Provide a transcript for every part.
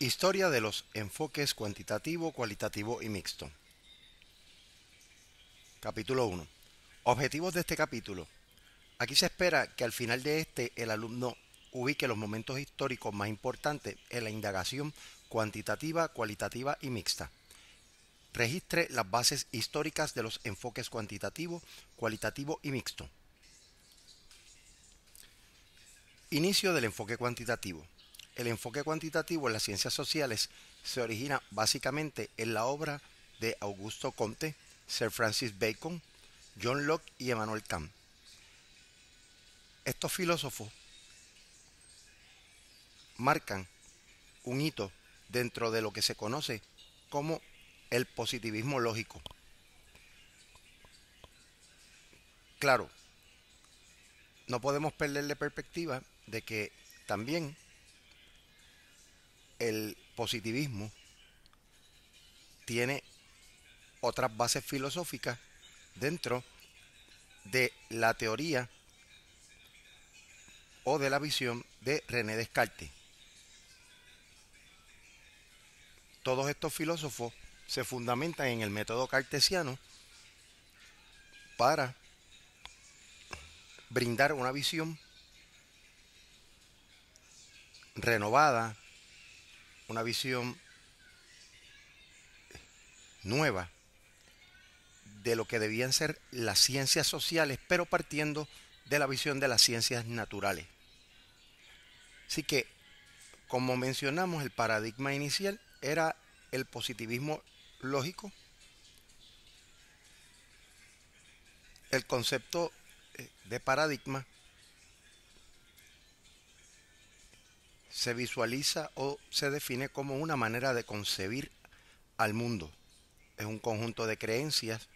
Historia de los enfoques cuantitativo, cualitativo y mixto. Capítulo 1. Objetivos de este capítulo. Aquí se espera que al final de este el alumno ubique los momentos históricos más importantes en la indagación cuantitativa, cualitativa y mixta. Registre las bases históricas de los enfoques cuantitativo, cualitativo y mixto. Inicio del enfoque cuantitativo el enfoque cuantitativo en las ciencias sociales se origina básicamente en la obra de Augusto Comte, Sir Francis Bacon, John Locke y Emmanuel Kant. Estos filósofos marcan un hito dentro de lo que se conoce como el positivismo lógico. Claro, no podemos perderle perspectiva de que también el positivismo tiene otras bases filosóficas dentro de la teoría o de la visión de René Descartes. Todos estos filósofos se fundamentan en el método cartesiano para brindar una visión renovada, una visión nueva de lo que debían ser las ciencias sociales, pero partiendo de la visión de las ciencias naturales. Así que, como mencionamos, el paradigma inicial era el positivismo lógico, el concepto eh, de paradigma se visualiza o se define como una manera de concebir al mundo. Es un conjunto de creencias,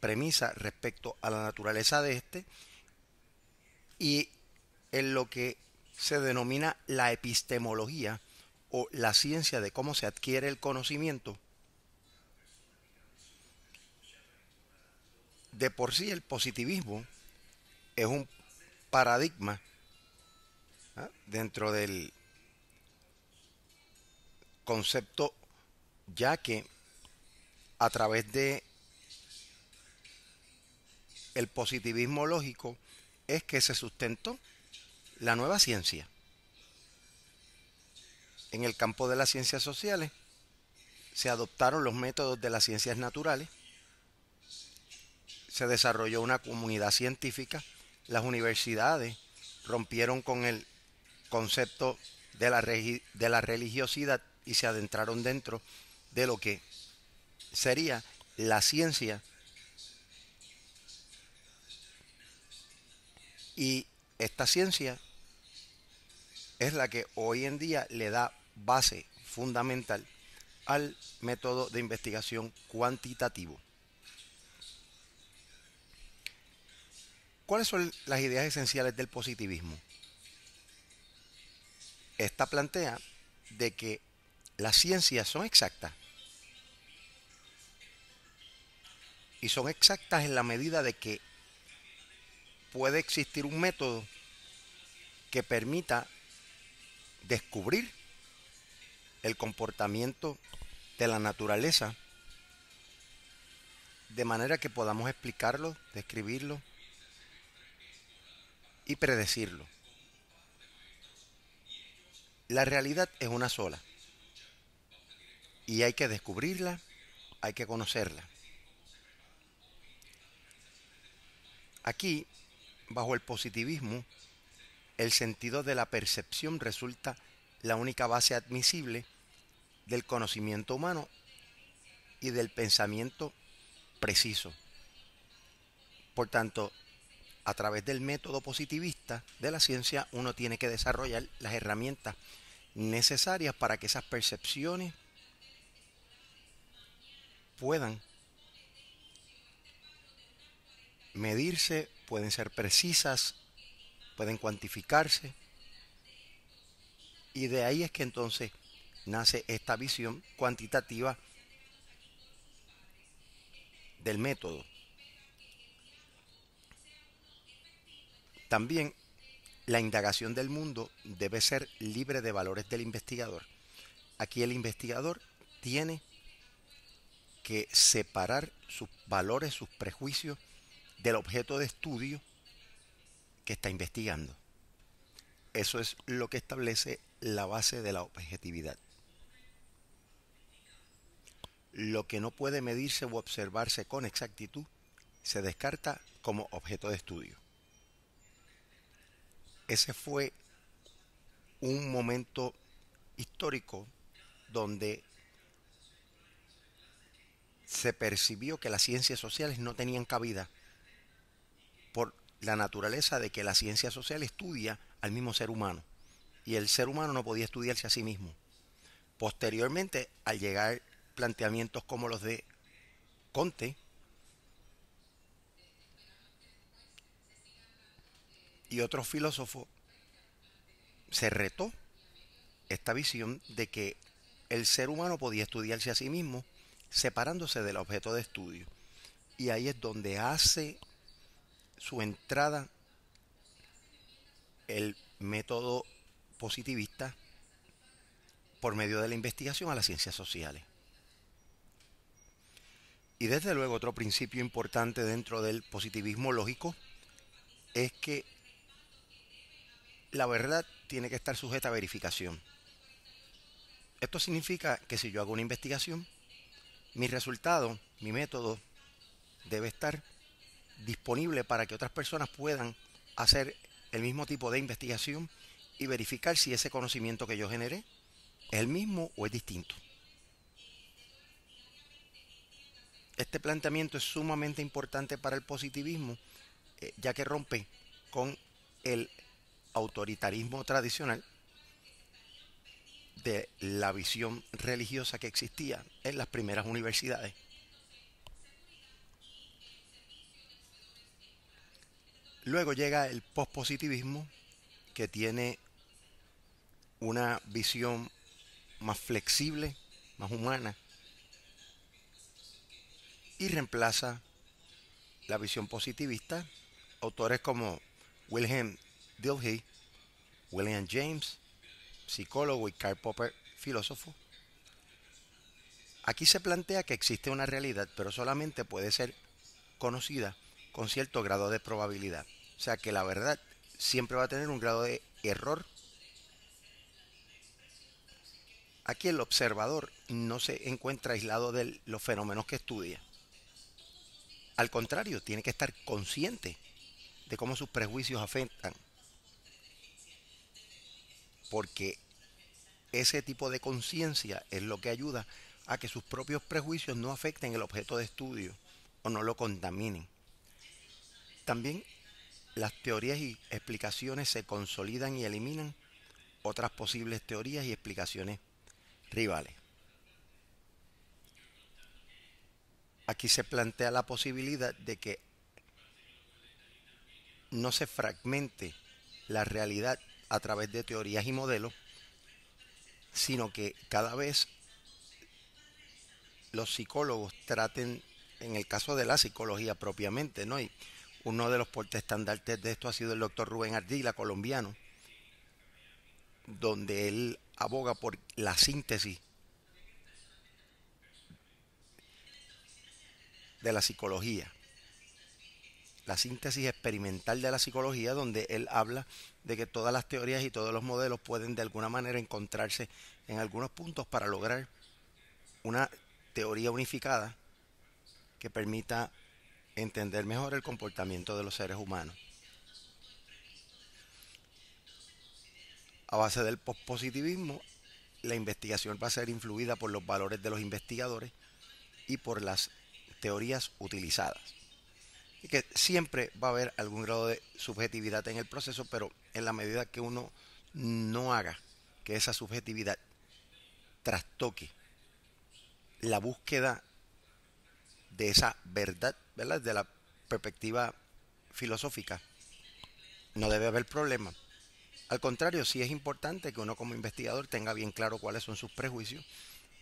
premisas respecto a la naturaleza de este y en lo que se denomina la epistemología o la ciencia de cómo se adquiere el conocimiento. De por sí el positivismo es un paradigma dentro del concepto, ya que a través de el positivismo lógico es que se sustentó la nueva ciencia en el campo de las ciencias sociales se adoptaron los métodos de las ciencias naturales, se desarrolló una comunidad científica, las universidades rompieron con el concepto de la, de la religiosidad y se adentraron dentro de lo que sería la ciencia y esta ciencia es la que hoy en día le da base fundamental al método de investigación cuantitativo. ¿Cuáles son las ideas esenciales del positivismo? esta plantea de que las ciencias son exactas. Y son exactas en la medida de que puede existir un método que permita descubrir el comportamiento de la naturaleza de manera que podamos explicarlo, describirlo y predecirlo. La realidad es una sola. Y hay que descubrirla, hay que conocerla. Aquí, bajo el positivismo, el sentido de la percepción resulta la única base admisible del conocimiento humano y del pensamiento preciso. Por tanto, a través del método positivista de la ciencia uno tiene que desarrollar las herramientas necesarias para que esas percepciones puedan medirse, pueden ser precisas, pueden cuantificarse. Y de ahí es que entonces nace esta visión cuantitativa del método. También la indagación del mundo debe ser libre de valores del investigador. Aquí el investigador tiene que separar sus valores, sus prejuicios del objeto de estudio que está investigando. Eso es lo que establece la base de la objetividad. Lo que no puede medirse o observarse con exactitud se descarta como objeto de estudio ese fue un momento histórico donde se percibió que las ciencias sociales no tenían cabida por la naturaleza de que la ciencia social estudia al mismo ser humano y el ser humano no podía estudiarse a sí mismo. Posteriormente, al llegar planteamientos como los de Conte, y otro filósofo se retó esta visión de que el ser humano podía estudiarse a sí mismo separándose del objeto de estudio. Y ahí es donde hace su entrada el método positivista por medio de la investigación a las ciencias sociales. Y desde luego otro principio importante dentro del positivismo lógico es que la verdad tiene que estar sujeta a verificación. Esto significa que si yo hago una investigación, mi resultado, mi método, debe estar disponible para que otras personas puedan hacer el mismo tipo de investigación y verificar si ese conocimiento que yo generé es el mismo o es distinto. Este planteamiento es sumamente importante para el positivismo, eh, ya que rompe con el autoritarismo tradicional de la visión religiosa que existía en las primeras universidades. Luego llega el pospositivismo que tiene una visión más flexible, más humana, y reemplaza la visión positivista. Autores como Wilhelm Dilhey, William James, psicólogo y Karl Popper, filósofo. Aquí se plantea que existe una realidad, pero solamente puede ser conocida con cierto grado de probabilidad. O sea que la verdad siempre va a tener un grado de error. Aquí el observador no se encuentra aislado de los fenómenos que estudia. Al contrario, tiene que estar consciente de cómo sus prejuicios afectan porque ese tipo de conciencia es lo que ayuda a que sus propios prejuicios no afecten el objeto de estudio o no lo contaminen. También las teorías y explicaciones se consolidan y eliminan otras posibles teorías y explicaciones rivales. Aquí se plantea la posibilidad de que no se fragmente la realidad a través de teorías y modelos, sino que cada vez los psicólogos traten, en el caso de la psicología propiamente, ¿no? Y uno de los portestandartes de esto ha sido el doctor Rubén Ardila, colombiano, donde él aboga por la síntesis de la psicología la síntesis experimental de la psicología, donde él habla de que todas las teorías y todos los modelos pueden de alguna manera encontrarse en algunos puntos para lograr una teoría unificada que permita entender mejor el comportamiento de los seres humanos. A base del pospositivismo, la investigación va a ser influida por los valores de los investigadores y por las teorías utilizadas y que siempre va a haber algún grado de subjetividad en el proceso, pero en la medida que uno no haga que esa subjetividad trastoque la búsqueda de esa verdad, ¿verdad? De la perspectiva filosófica, no debe haber problema. Al contrario, sí es importante que uno como investigador tenga bien claro cuáles son sus prejuicios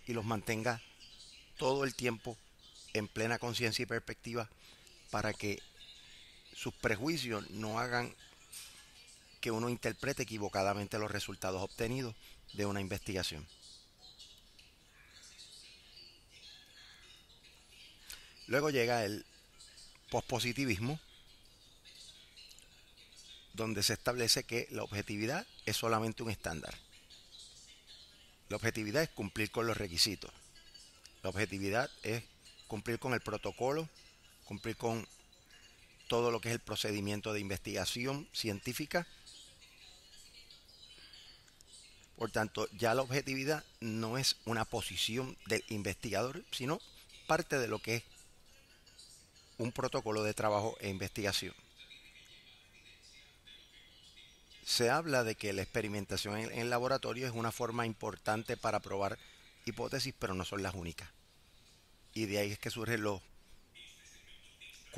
y los mantenga todo el tiempo en plena conciencia y perspectiva para que sus prejuicios no hagan que uno interprete equivocadamente los resultados obtenidos de una investigación. Luego llega el pospositivismo, donde se establece que la objetividad es solamente un estándar. La objetividad es cumplir con los requisitos. La objetividad es cumplir con el protocolo cumplir con todo lo que es el procedimiento de investigación científica. Por tanto, ya la objetividad no es una posición del investigador, sino parte de lo que es un protocolo de trabajo e investigación. Se habla de que la experimentación en, laboratorio es una forma importante para probar hipótesis, pero no son las únicas. Y de ahí es que surgen los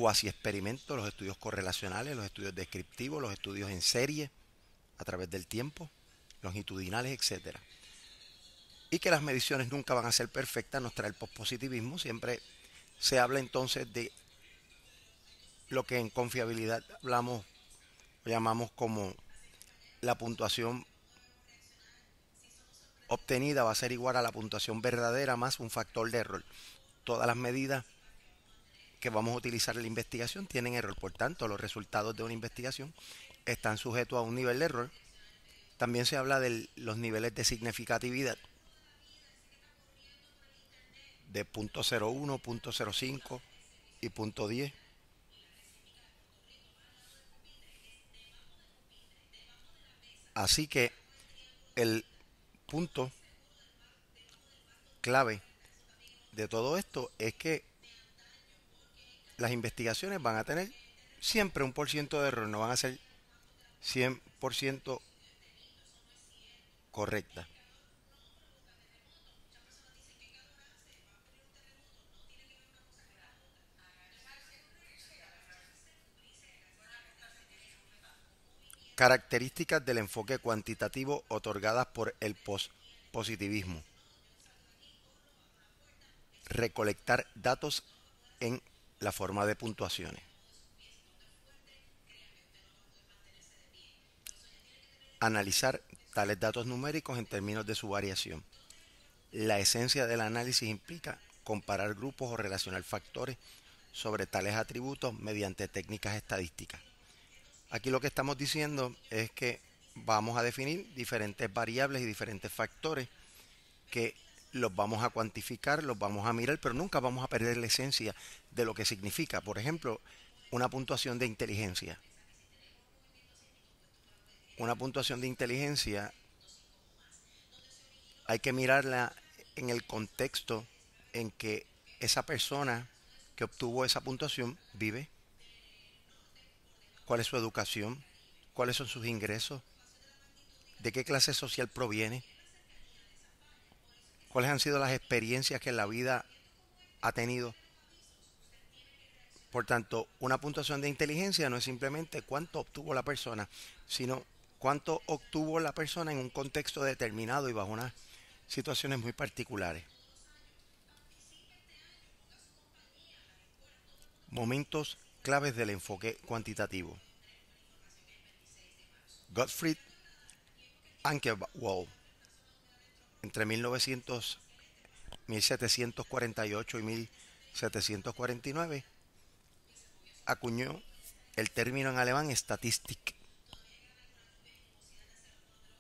cuasi experimentos, los estudios correlacionales, los estudios descriptivos, los estudios en serie a través del tiempo, longitudinales, etcétera. Y que las mediciones nunca van a ser perfectas, nos trae el pospositivismo, siempre se habla entonces de lo que en confiabilidad hablamos llamamos como la puntuación obtenida va a ser igual a la puntuación verdadera más un factor de error. Todas las medidas que vamos a utilizar en la investigación tienen error. Por tanto, los resultados de una investigación están sujetos a un nivel de error. También se habla de los niveles de significatividad de punto .01, y punto .10. Así que el punto clave de todo esto es que las investigaciones van a tener siempre un por ciento de error, no van a ser 100% correctas. Características del enfoque cuantitativo otorgadas por el positivismo. Recolectar datos en la forma de puntuaciones. Analizar tales datos numéricos en términos de su variación. La esencia del análisis implica comparar grupos o relacionar factores sobre tales atributos mediante técnicas estadísticas. Aquí lo que estamos diciendo es que vamos a definir diferentes variables y diferentes factores que los vamos a cuantificar, los vamos a mirar, pero nunca vamos a perder la esencia de lo que significa. Por ejemplo, una puntuación de inteligencia. Una puntuación de inteligencia hay que mirarla en el contexto en que esa persona que obtuvo esa puntuación vive, cuál es su educación, cuáles son sus ingresos, de qué clase social proviene ¿Cuáles han sido las experiencias que la vida ha tenido? Por tanto, una puntuación de inteligencia no es simplemente cuánto obtuvo la persona, sino cuánto obtuvo la persona en un contexto determinado y bajo unas situaciones muy particulares. Momentos claves del enfoque cuantitativo. Gottfried Ankerwald entre 1900, 1748 y 1749, acuñó el término en alemán statistic.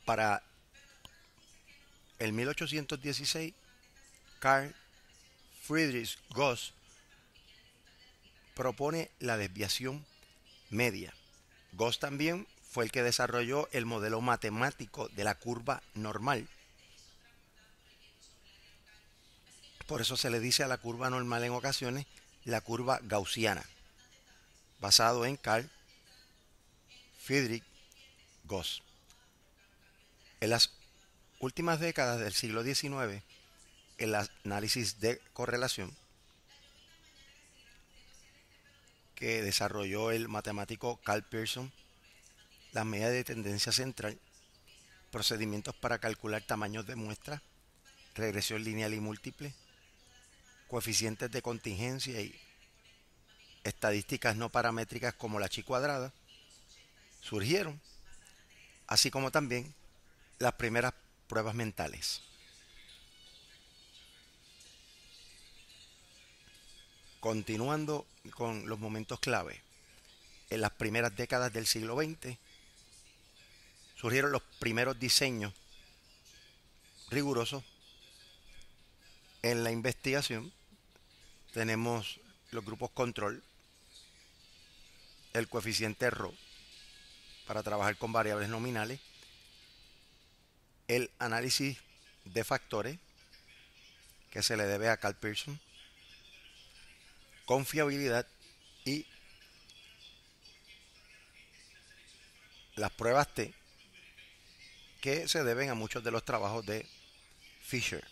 para el 1816, Carl Friedrich Goss propone la desviación media. Goss también fue el que desarrolló el modelo matemático de la curva normal Por eso se le dice a la curva normal en ocasiones la curva gaussiana, basado en Carl Friedrich Gauss. En las últimas décadas del siglo XIX, el análisis de correlación que desarrolló el matemático Carl Pearson, las medidas de tendencia central, procedimientos para calcular tamaños de muestra, regresión lineal y múltiple, coeficientes de contingencia y estadísticas no paramétricas como la chi cuadrada surgieron, así como también las primeras pruebas mentales. Continuando con los momentos clave, en las primeras décadas del siglo XX surgieron los primeros diseños rigurosos en la investigación tenemos los grupos control, el coeficiente Rho para trabajar con variables nominales, el análisis de factores que se le debe a Carl Pearson, confiabilidad y las pruebas T que se deben a muchos de los trabajos de Fisher.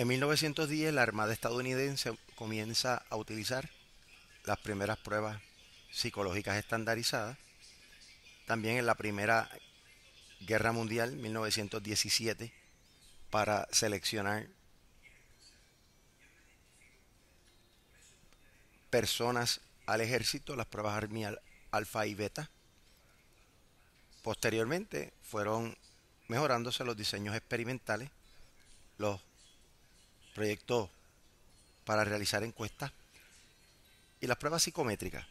En 1910 la Armada estadounidense comienza a utilizar las primeras pruebas psicológicas estandarizadas. También en la Primera Guerra Mundial, 1917, para seleccionar personas al ejército, las pruebas Alfa y Beta. Posteriormente fueron mejorándose los diseños experimentales, los proyecto para realizar encuestas y las pruebas psicométricas.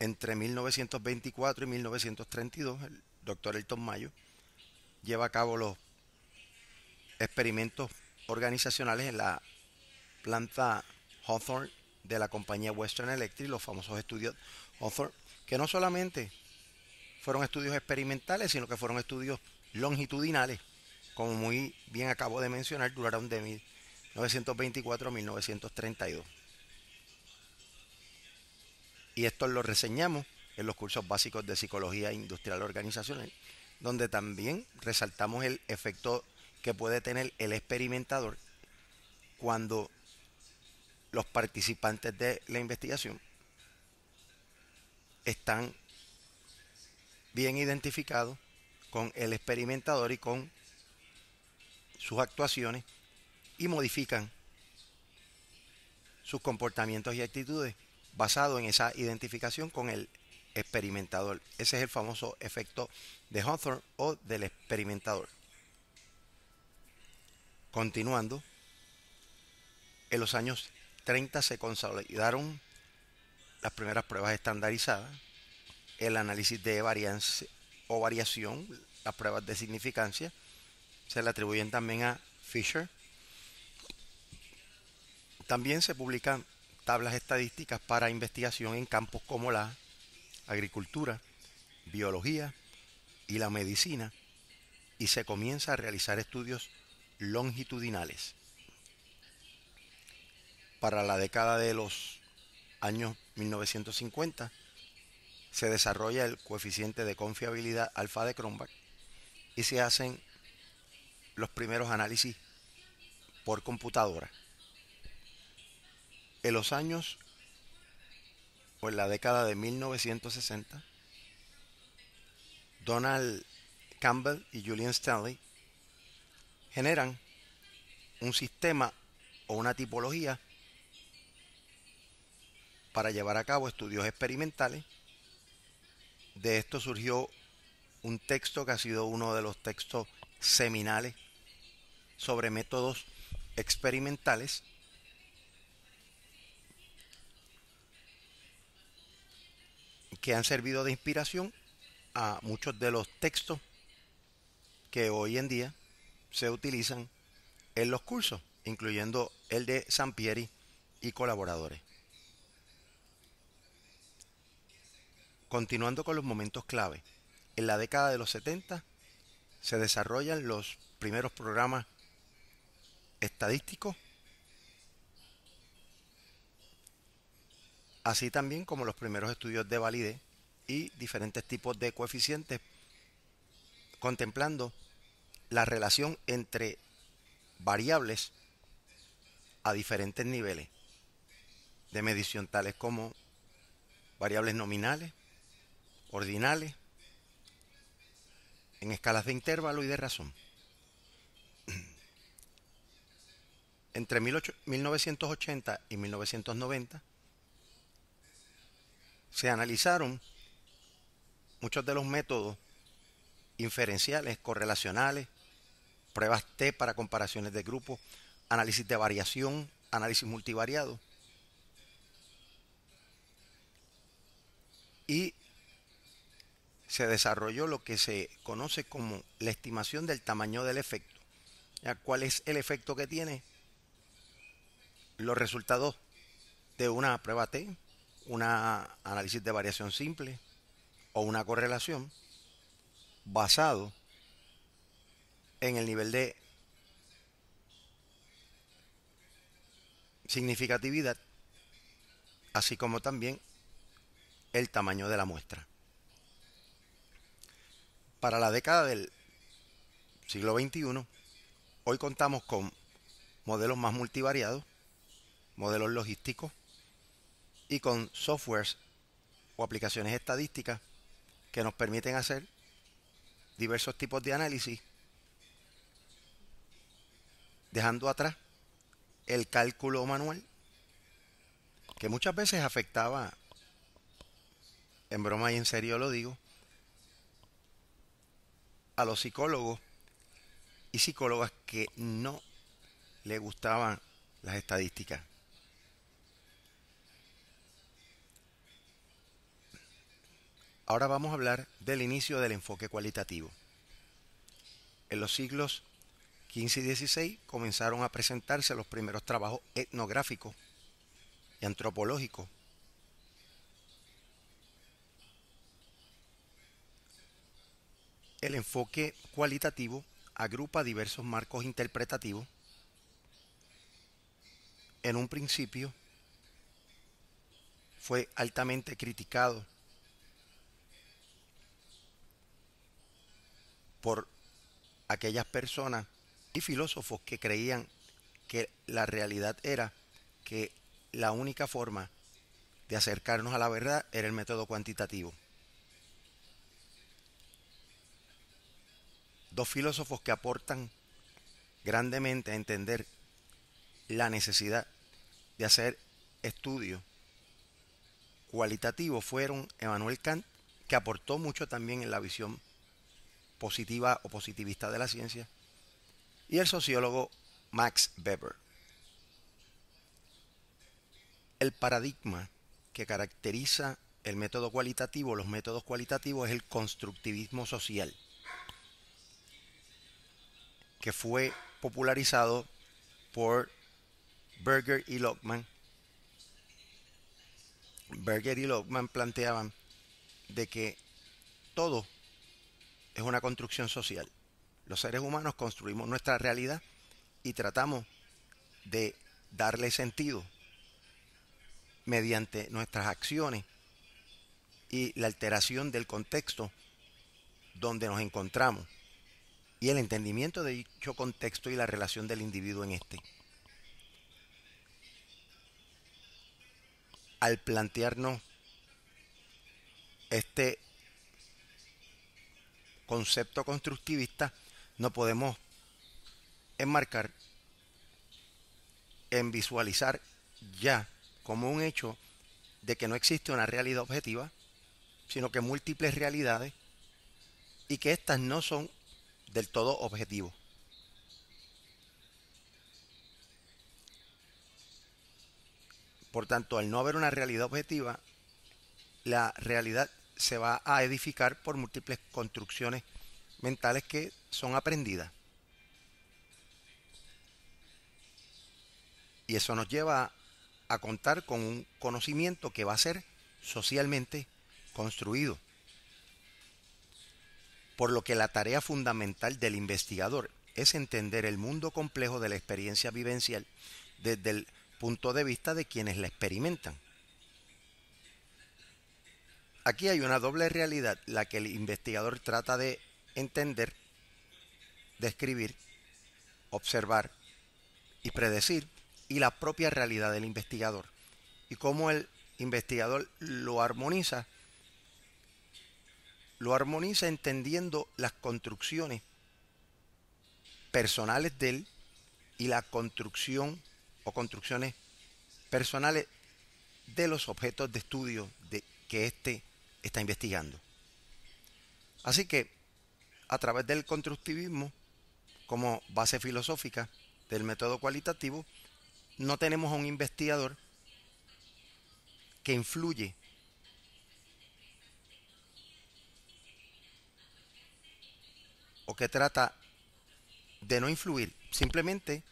Entre 1924 y 1932, el doctor Elton Mayo lleva a cabo los experimentos organizacionales en la planta Hawthorne de la compañía Western Electric, los famosos estudios Hawthorne, que no solamente fueron estudios experimentales, sino que fueron estudios longitudinales como muy bien acabo de mencionar, duraron de 1924 a 1932. Y esto lo reseñamos en los cursos básicos de psicología industrial organizacional, donde también resaltamos el efecto que puede tener el experimentador cuando los participantes de la investigación están bien identificados con el experimentador y con sus actuaciones y modifican sus comportamientos y actitudes basado en esa identificación con el experimentador. Ese es el famoso efecto de Hawthorne o del experimentador. Continuando, en los años 30 se consolidaron las primeras pruebas estandarizadas, el análisis de varianza o variación, las pruebas de significancia, se le atribuyen también a Fisher. También se publican tablas estadísticas para investigación en campos como la agricultura, biología y la medicina, y se comienza a realizar estudios longitudinales. Para la década de los años 1950, se desarrolla el coeficiente de confiabilidad alfa de Cronbach y se hacen los primeros análisis por computadora. En los años o en la década de 1960, Donald Campbell y Julian Stanley generan un sistema o una tipología para llevar a cabo estudios experimentales. De esto surgió un texto que ha sido uno de los textos seminales sobre métodos experimentales que han servido de inspiración a muchos de los textos que hoy en día se utilizan en los cursos, incluyendo el de Sampieri y colaboradores. Continuando con los momentos clave, en la década de los 70 se desarrollan los primeros programas estadístico así también como los primeros estudios de validez y diferentes tipos de coeficientes, contemplando la relación entre variables a diferentes niveles de medición, tales como variables nominales, ordinales, en escalas de intervalo y de razón. entre 1980 y 1990 se analizaron muchos de los métodos inferenciales, correlacionales, pruebas T para comparaciones de grupos, análisis de variación, análisis multivariado. Y se desarrolló lo que se conoce como la estimación del tamaño del efecto. ¿Cuál es el efecto que tiene? los resultados de una prueba T, un análisis de variación simple o una correlación basado en el nivel de significatividad, así como también el tamaño de la muestra. Para la década del siglo XXI, hoy contamos con modelos más multivariados, modelos logísticos y con softwares o aplicaciones estadísticas que nos permiten hacer diversos tipos de análisis, dejando atrás el cálculo manual que muchas veces afectaba, en broma y en serio lo digo, a los psicólogos y psicólogas que no le gustaban las estadísticas. Ahora vamos a hablar del inicio del enfoque cualitativo. En los siglos XV y XVI comenzaron a presentarse los primeros trabajos etnográficos y antropológicos El enfoque cualitativo agrupa diversos marcos interpretativos en un principio fue altamente criticado por aquellas personas y filósofos que creían que la realidad era que la única forma de acercarnos a la verdad era el método cuantitativo. Dos filósofos que aportan grandemente a entender la necesidad de hacer estudios cualitativos fueron Emmanuel Kant, que aportó mucho también en la visión positiva o positivista de la ciencia, y el sociólogo Max Weber. El paradigma que caracteriza el método cualitativo, los métodos cualitativos, es el constructivismo social, que fue popularizado por Berger y Lockman. Berger y Lockman planteaban de que todo es una construcción social. Los seres humanos construimos nuestra realidad y tratamos de darle sentido mediante nuestras acciones y la alteración del contexto donde nos encontramos y el entendimiento de dicho contexto y la relación del individuo en este. Al plantearnos este concepto constructivista no podemos enmarcar en visualizar ya como un hecho de que no existe una realidad objetiva, sino que múltiples realidades y que estas no son del todo objetivos. Por tanto, al no haber una realidad objetiva, la realidad se va a edificar por múltiples construcciones mentales que son aprendidas. Y eso nos lleva a contar con un conocimiento que va a ser socialmente construido. Por lo que la tarea fundamental del investigador es entender el mundo complejo de la experiencia vivencial desde el punto de vista de quienes la experimentan aquí hay una doble realidad, la que el investigador trata de entender, describir, observar y predecir, y la propia realidad del investigador. Y cómo el investigador lo armoniza, lo armoniza entendiendo las construcciones personales de él y la construcción o construcciones personales de los objetos de estudio de que este está investigando. Así que, a través del constructivismo, como base filosófica del método cualitativo, no tenemos a un investigador que influye o que trata de no influir, simplemente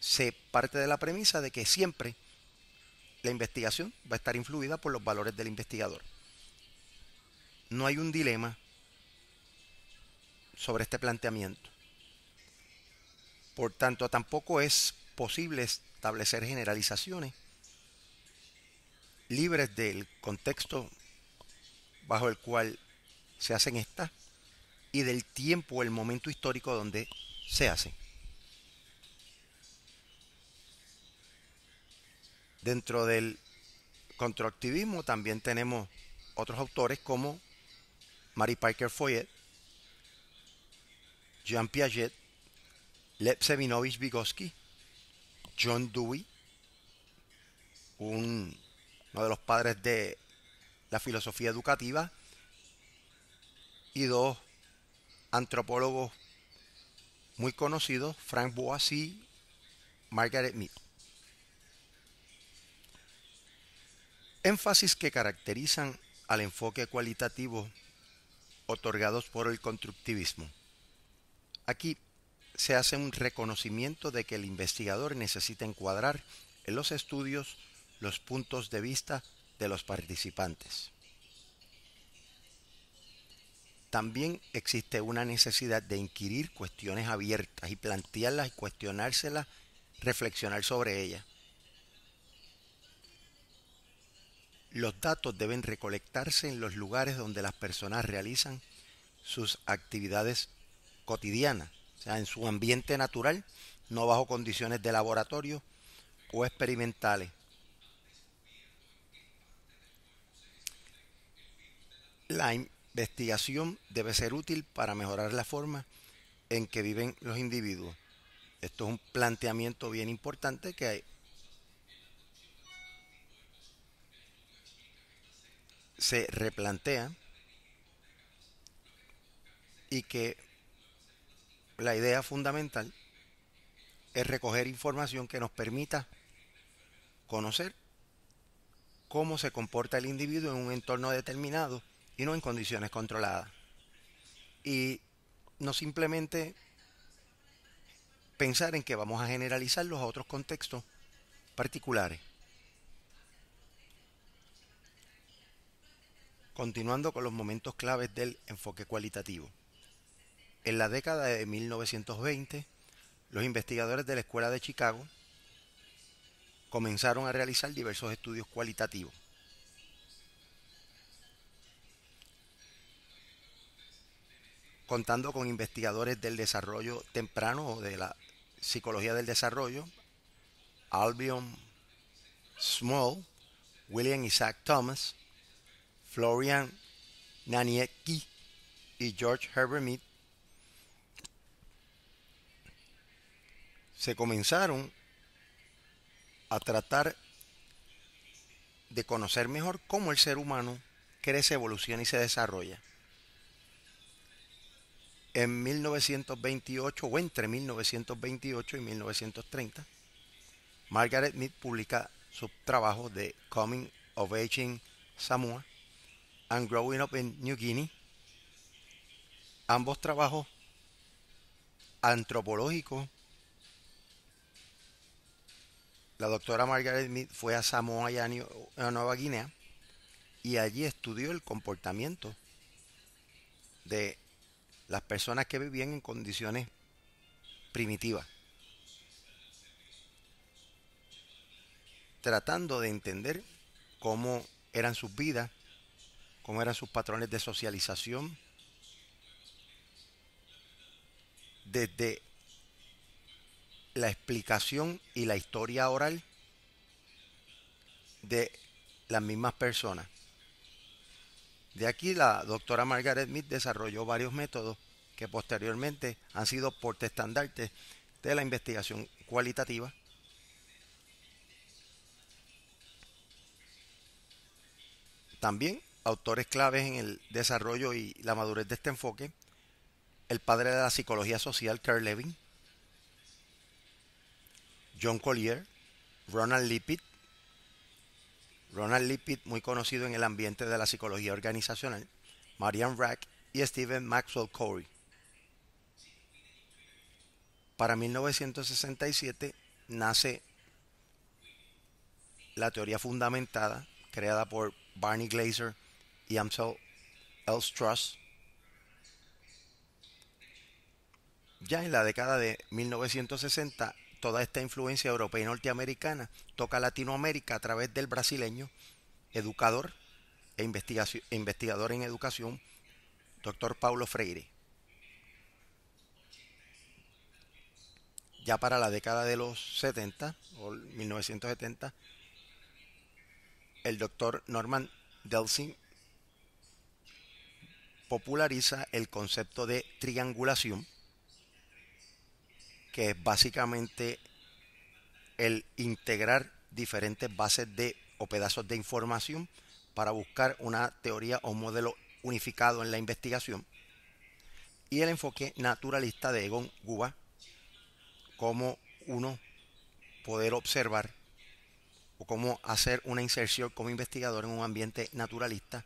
se parte de la premisa de que siempre la investigación va a estar influida por los valores del investigador no hay un dilema sobre este planteamiento. Por tanto, tampoco es posible establecer generalizaciones libres del contexto bajo el cual se hacen estas y del tiempo, el momento histórico donde se hacen. Dentro del constructivismo también tenemos otros autores como Mary Parker Foyet, Jean Piaget, Lev Seminovich Vygotsky, John Dewey, uno de los padres de la filosofía educativa, y dos antropólogos muy conocidos, Frank Boas y Margaret Mead. Énfasis que caracterizan al enfoque cualitativo otorgados por el constructivismo. Aquí se hace un reconocimiento de que el investigador necesita encuadrar en los estudios los puntos de vista de los participantes. También existe una necesidad de inquirir cuestiones abiertas y plantearlas y cuestionárselas, reflexionar sobre ellas. Los datos deben recolectarse en los lugares donde las personas realizan sus actividades cotidianas, o sea, en su ambiente natural, no bajo condiciones de laboratorio o experimentales. La investigación debe ser útil para mejorar la forma en que viven los individuos. Esto es un planteamiento bien importante que hay se replantea y que la idea fundamental es recoger información que nos permita conocer cómo se comporta el individuo en un entorno determinado y no en condiciones controladas. Y no simplemente pensar en que vamos a generalizarlos a otros contextos particulares. Continuando con los momentos claves del enfoque cualitativo. En la década de 1920, los investigadores de la Escuela de Chicago comenzaron a realizar diversos estudios cualitativos. contando con investigadores del desarrollo temprano o de la psicología del desarrollo, Albion Small, William Isaac Thomas, Florian Naniecki y George Herbert Mead se comenzaron a tratar de conocer mejor cómo el ser humano crece, evoluciona y se desarrolla. En 1928 o entre 1928 y 1930, Margaret Mead publica su trabajo de Coming of Age Samoa, and Growing Up in New Guinea. Ambos trabajos antropológicos. La doctora Margaret Mead fue a Samoa y a Nueva Guinea y allí estudió el comportamiento de las personas que vivían en condiciones primitivas, tratando de entender cómo eran sus vidas cómo eran sus patrones de socialización. Desde la explicación y la historia oral de las mismas personas. De aquí la doctora Margaret Mead desarrolló varios métodos que posteriormente han sido porte estandarte. de la investigación cualitativa. También autores claves en el desarrollo y la madurez de este enfoque, el padre de la psicología social, Carl Levin, John Collier, Ronald Lippitt, Ronald Lippitt, muy conocido en el ambiente de la psicología organizacional, Marianne Rack y Stephen Maxwell Corey. Para 1967 nace la teoría fundamentada creada por Barney Glaser y Amsel Elstrass Ya en la década de 1960, toda esta influencia europea y norteamericana toca Latinoamérica a través del brasileño, educador e investigador en educación, doctor Paulo Freire. Ya para la década de los 70, o 1970, el doctor Norman Delsing populariza el concepto de triangulación, que es básicamente el integrar diferentes bases de o pedazos de información para buscar una teoría o un modelo unificado en la investigación y el enfoque naturalista de Egon Guba como uno poder observar o cómo hacer una inserción como investigador en un ambiente naturalista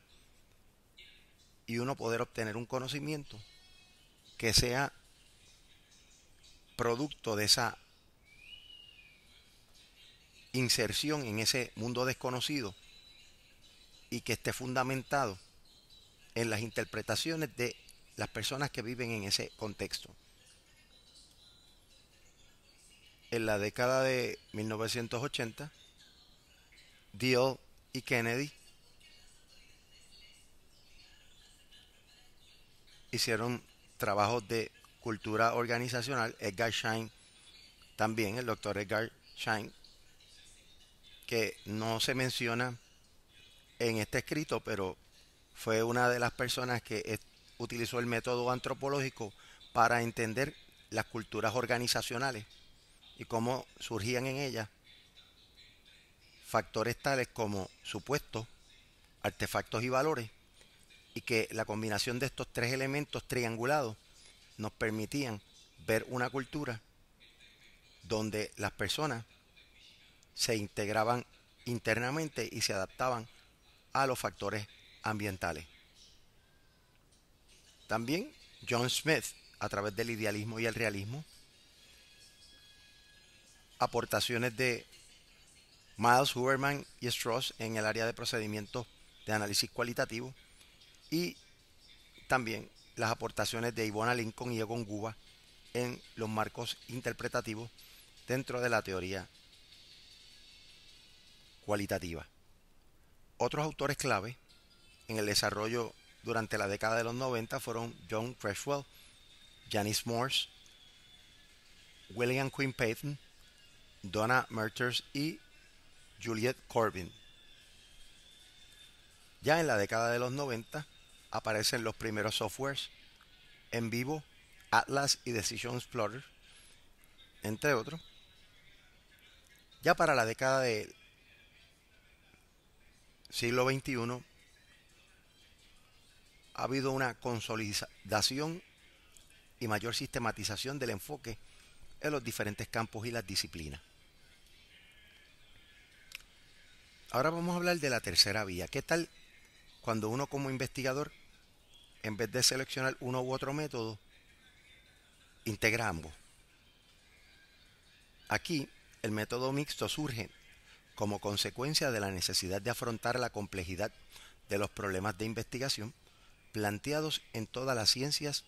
y uno poder obtener un conocimiento que sea producto de esa inserción en ese mundo desconocido y que esté fundamentado en las interpretaciones de las personas que viven en ese contexto. En la década de 1980, Dio y Kennedy hicieron trabajos de cultura organizacional, Edgar Schein también, el doctor Edgar Schein, que no se menciona en este escrito, pero fue una de las personas que utilizó el método antropológico para entender las culturas organizacionales y cómo surgían en ellas factores tales como supuestos, artefactos y valores y que la combinación de estos tres elementos triangulados nos permitían ver una cultura donde las personas se integraban internamente y se adaptaban a los factores ambientales. También John Smith, a través del idealismo y el realismo, aportaciones de Miles Huberman y Strauss en el área de procedimientos de análisis cualitativo, y también las aportaciones de Ivona Lincoln y Egon Guba en los marcos interpretativos dentro de la teoría cualitativa. Otros autores clave en el desarrollo durante la década de los 90 fueron John Creswell, Janice Morse, William Quinn Payton, Donna Merters y Juliet Corbin. Ya en la década de los 90, aparecen los primeros softwares en vivo, Atlas y Decision Explorer, entre otros. Ya para la década del siglo XXI ha habido una consolidación y mayor sistematización del enfoque en los diferentes campos y las disciplinas. Ahora vamos a hablar de la tercera vía. ¿Qué tal cuando uno como investigador en vez de seleccionar uno u otro método, integra ambos. Aquí, el método mixto surge como consecuencia de la necesidad de afrontar la complejidad de los problemas de investigación planteados en todas las ciencias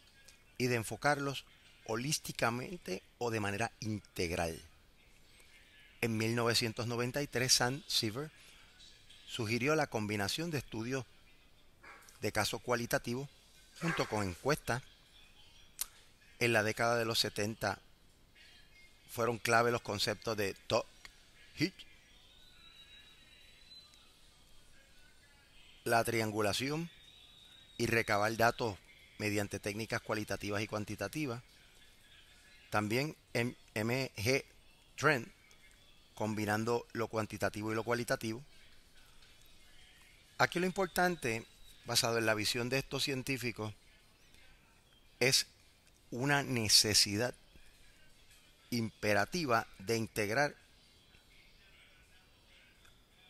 y de enfocarlos holísticamente o de manera integral. En 1993, Sam Siever sugirió la combinación de estudios de caso cualitativo junto con encuestas, en la década de los 70 fueron clave los conceptos de talk, hit, la triangulación y recabar datos mediante técnicas cualitativas y cuantitativas. También MG Trend, combinando lo cuantitativo y lo cualitativo. Aquí lo importante basado en la visión de estos científicos, es una necesidad imperativa de integrar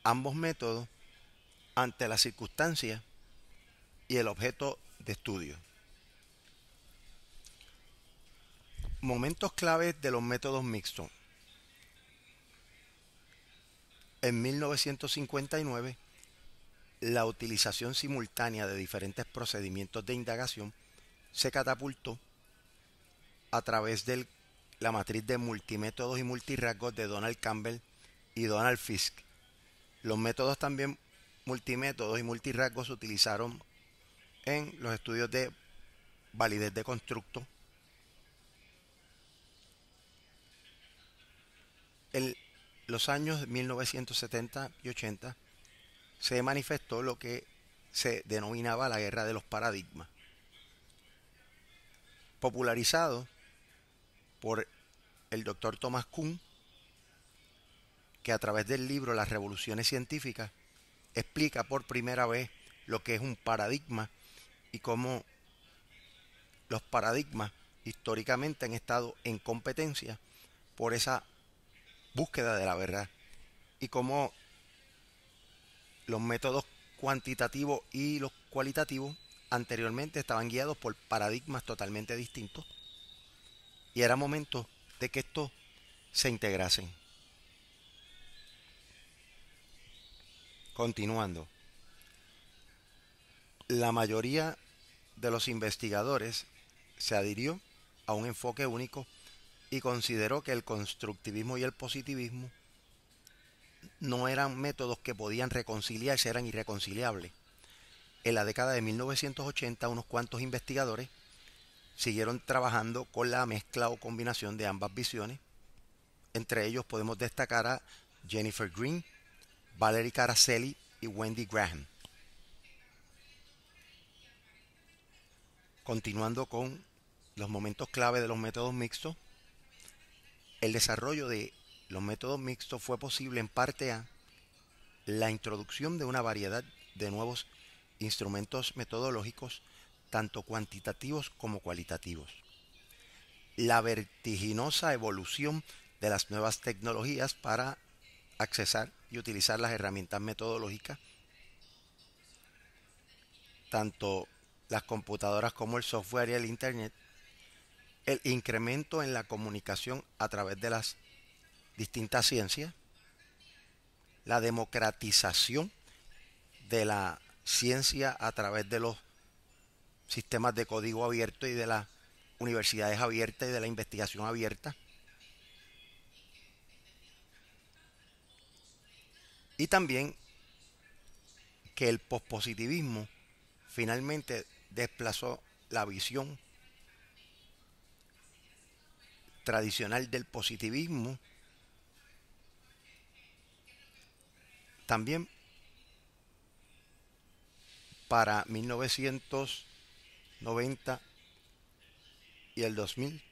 ambos métodos ante la circunstancia y el objeto de estudio. Momentos claves de los métodos mixtos. En 1959, la utilización simultánea de diferentes procedimientos de indagación se catapultó a través de la matriz de multimétodos y multirrasgos de Donald Campbell y Donald Fisk. Los métodos también multimétodos y multirrasgos se utilizaron en los estudios de validez de constructo. En los años 1970 y 80 se manifestó lo que se denominaba la guerra de los paradigmas, popularizado por el doctor Thomas Kuhn, que a través del libro Las revoluciones científicas explica por primera vez lo que es un paradigma y cómo los paradigmas históricamente han estado en competencia por esa búsqueda de la verdad y cómo los métodos cuantitativos y los cualitativos anteriormente estaban guiados por paradigmas totalmente distintos y era momento de que estos se integrasen. Continuando, la mayoría de los investigadores se adhirió a un enfoque único y consideró que el constructivismo y el positivismo no eran métodos que podían reconciliarse, eran irreconciliables. En la década de 1980, unos cuantos investigadores siguieron trabajando con la mezcla o combinación de ambas visiones. Entre ellos podemos destacar a Jennifer Green, Valerie Caracelli y Wendy Graham. Continuando con los momentos clave de los métodos mixtos, el desarrollo de los métodos mixtos fue posible en parte a la introducción de una variedad de nuevos instrumentos metodológicos, tanto cuantitativos como cualitativos. La vertiginosa evolución de las nuevas tecnologías para accesar y utilizar las herramientas metodológicas, tanto las computadoras como el software y el Internet, el incremento en la comunicación a través de las distintas ciencias, la democratización de la ciencia a través de los sistemas de código abierto y de las universidades abiertas y de la investigación abierta. Y también que el pospositivismo finalmente desplazó la visión tradicional del positivismo También para 1990 y el 2000,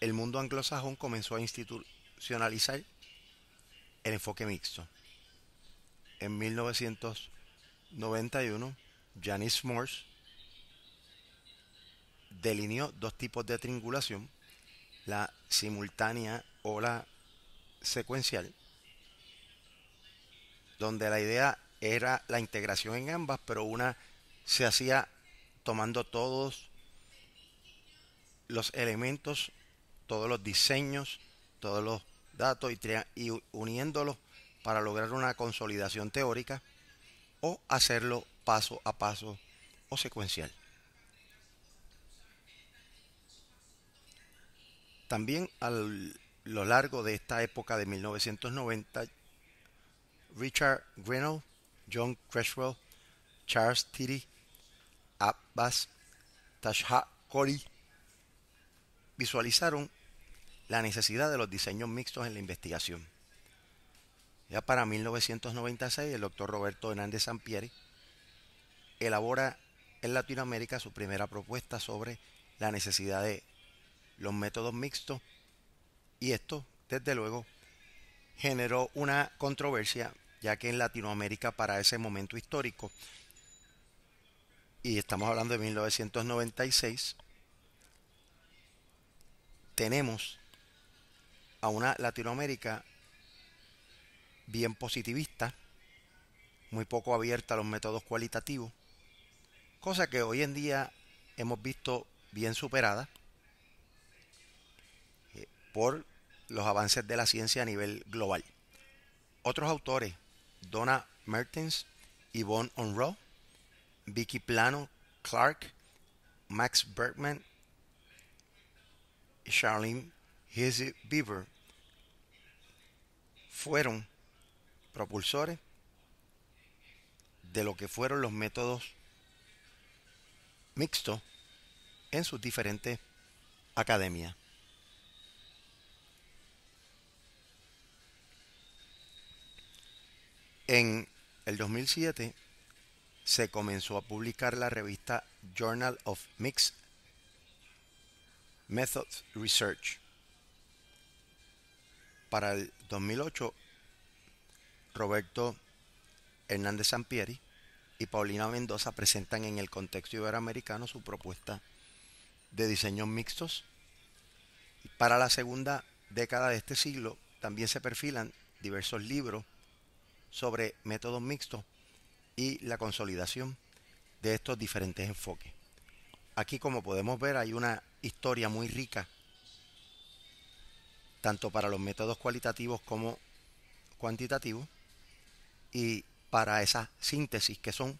el mundo anglosajón comenzó a institucionalizar el enfoque mixto. En 1991, Janice Morse delineó dos tipos de triangulación, la simultánea o la secuencial, donde la idea era la integración en ambas, pero una se hacía tomando todos los elementos, todos los diseños, todos los datos y, uniéndolos para lograr una consolidación teórica o hacerlo paso a paso o secuencial. También al lo largo de esta época de 1990, Richard Grinnell, John Creswell, Charles Tiri, Abbas Tashha Kori visualizaron la necesidad de los diseños mixtos en la investigación. Ya para 1996, el doctor Roberto Hernández Sampieri elabora en Latinoamérica su primera propuesta sobre la necesidad de los métodos mixtos y esto, desde luego, generó una controversia, ya que en Latinoamérica para ese momento histórico, y estamos hablando de 1996, tenemos a una Latinoamérica bien positivista, muy poco abierta a los métodos cualitativos, cosa que hoy en día hemos visto bien superada por los avances de la ciencia a nivel global. Otros autores, Donna Mertens, Yvonne Onro, Vicky Plano, Clark, Max Bergman, Charlene Hizzy Bieber, fueron propulsores de lo que fueron los métodos mixtos en sus diferentes academias. En el 2007 se comenzó a publicar la revista Journal of Mixed Methods Research. Para el 2008, Roberto Hernández Sampieri y Paulina Mendoza presentan en el contexto iberoamericano su propuesta de diseños mixtos. Para la segunda década de este siglo también se perfilan diversos libros sobre métodos mixtos y la consolidación de estos diferentes enfoques. Aquí como podemos ver hay una historia muy rica, tanto para los métodos cualitativos como cuantitativos, y para esa síntesis que son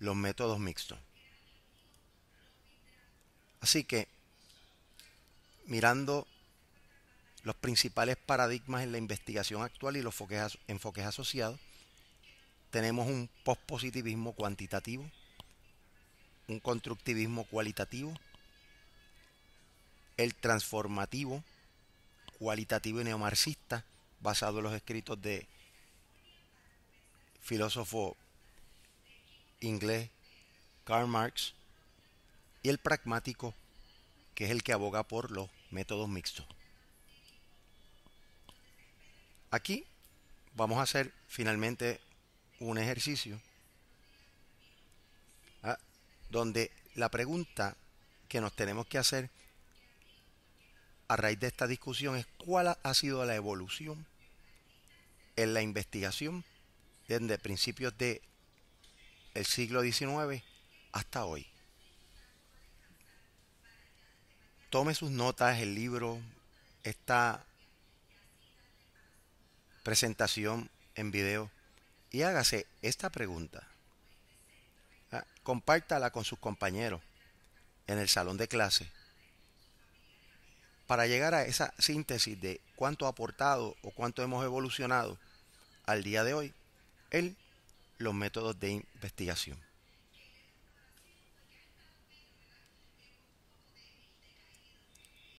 los métodos mixtos. Así que, mirando los principales paradigmas en la investigación actual y los enfoques, asociados. Tenemos un pospositivismo cuantitativo, un constructivismo cualitativo, el transformativo, cualitativo y neomarxista, basado en los escritos de filósofo inglés Karl Marx, y el pragmático, que es el que aboga por los métodos mixtos. Aquí vamos a hacer finalmente un ejercicio donde la pregunta que nos tenemos que hacer a raíz de esta discusión es cuál ha sido la evolución en la investigación desde principios de siglo XIX hasta hoy. Tome sus notas, el libro está presentación en video y hágase esta pregunta. Ah, compártala con sus compañeros en el salón de clase para llegar a esa síntesis de cuánto ha aportado o cuánto hemos evolucionado al día de hoy en los métodos de investigación.